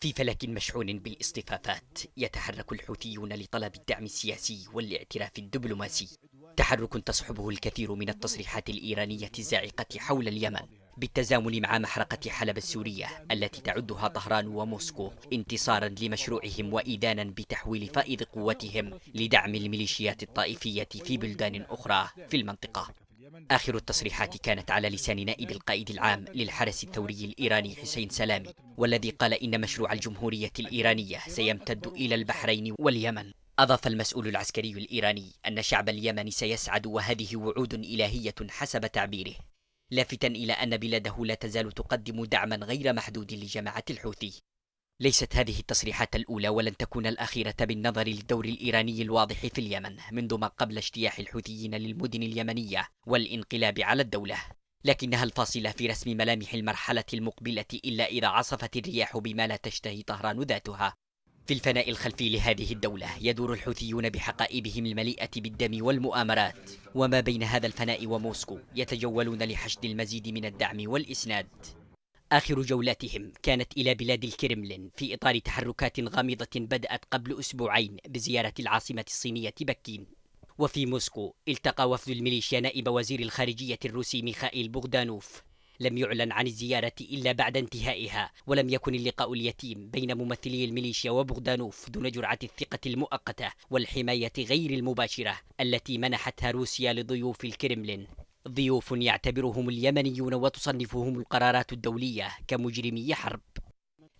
في فلك مشحون بالاصطفافات يتحرك الحوثيون لطلب الدعم السياسي والاعتراف الدبلوماسي تحرك تصحبه الكثير من التصريحات الإيرانية الزاعقة حول اليمن بالتزامن مع محرقة حلب السورية التي تعدها طهران وموسكو انتصارا لمشروعهم وإيدانا بتحويل فائض قوتهم لدعم الميليشيات الطائفية في بلدان أخرى في المنطقة آخر التصريحات كانت على لسان نائب القائد العام للحرس الثوري الإيراني حسين سلامي والذي قال إن مشروع الجمهورية الإيرانية سيمتد إلى البحرين واليمن أضاف المسؤول العسكري الإيراني أن شعب اليمن سيسعد وهذه وعود إلهية حسب تعبيره لافتا إلى أن بلاده لا تزال تقدم دعما غير محدود لجماعة الحوثي ليست هذه التصريحات الأولى ولن تكون الأخيرة بالنظر للدور الإيراني الواضح في اليمن منذ ما قبل اجتياح الحوثيين للمدن اليمنية والانقلاب على الدولة لكنها الفاصلة في رسم ملامح المرحلة المقبلة إلا إذا عصفت الرياح بما لا تشتهي طهران ذاتها في الفناء الخلفي لهذه الدولة يدور الحوثيون بحقائبهم المليئة بالدم والمؤامرات وما بين هذا الفناء وموسكو يتجولون لحشد المزيد من الدعم والإسناد آخر جولاتهم كانت إلى بلاد الكرملين في إطار تحركات غامضة بدأت قبل أسبوعين بزيارة العاصمة الصينية بكين وفي موسكو التقى وفد الميليشيا نائب وزير الخارجية الروسي ميخائيل بوغدانوف لم يعلن عن الزيارة إلا بعد انتهائها ولم يكن اللقاء اليتيم بين ممثلي الميليشيا وبوغدانوف دون جرعة الثقة المؤقتة والحماية غير المباشرة التي منحتها روسيا لضيوف الكرملين ضيوف يعتبرهم اليمنيون وتصنفهم القرارات الدولية كمجرمي حرب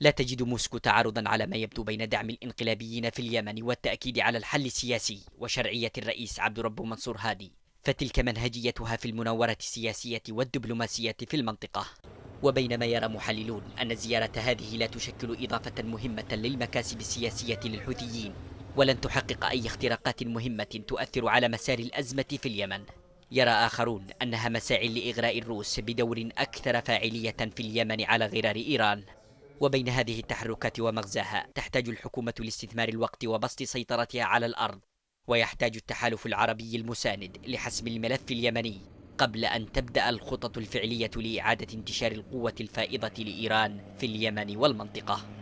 لا تجد موسكو تعارضا على ما يبدو بين دعم الانقلابيين في اليمن والتأكيد على الحل السياسي وشرعية الرئيس عبد رب منصور هادي فتلك منهجيتها في المناورة السياسية والدبلوماسية في المنطقة وبينما يرى محللون أن زيارة هذه لا تشكل إضافة مهمة للمكاسب السياسية للحوثيين ولن تحقق أي اختراقات مهمة تؤثر على مسار الأزمة في اليمن يرى آخرون أنها مساع لإغراء الروس بدور أكثر فاعلية في اليمن على غرار إيران وبين هذه التحركات ومغزاها تحتاج الحكومة لاستثمار الوقت وبسط سيطرتها على الأرض ويحتاج التحالف العربي المساند لحسم الملف اليمني قبل أن تبدأ الخطط الفعلية لإعادة انتشار القوة الفائضة لإيران في اليمن والمنطقة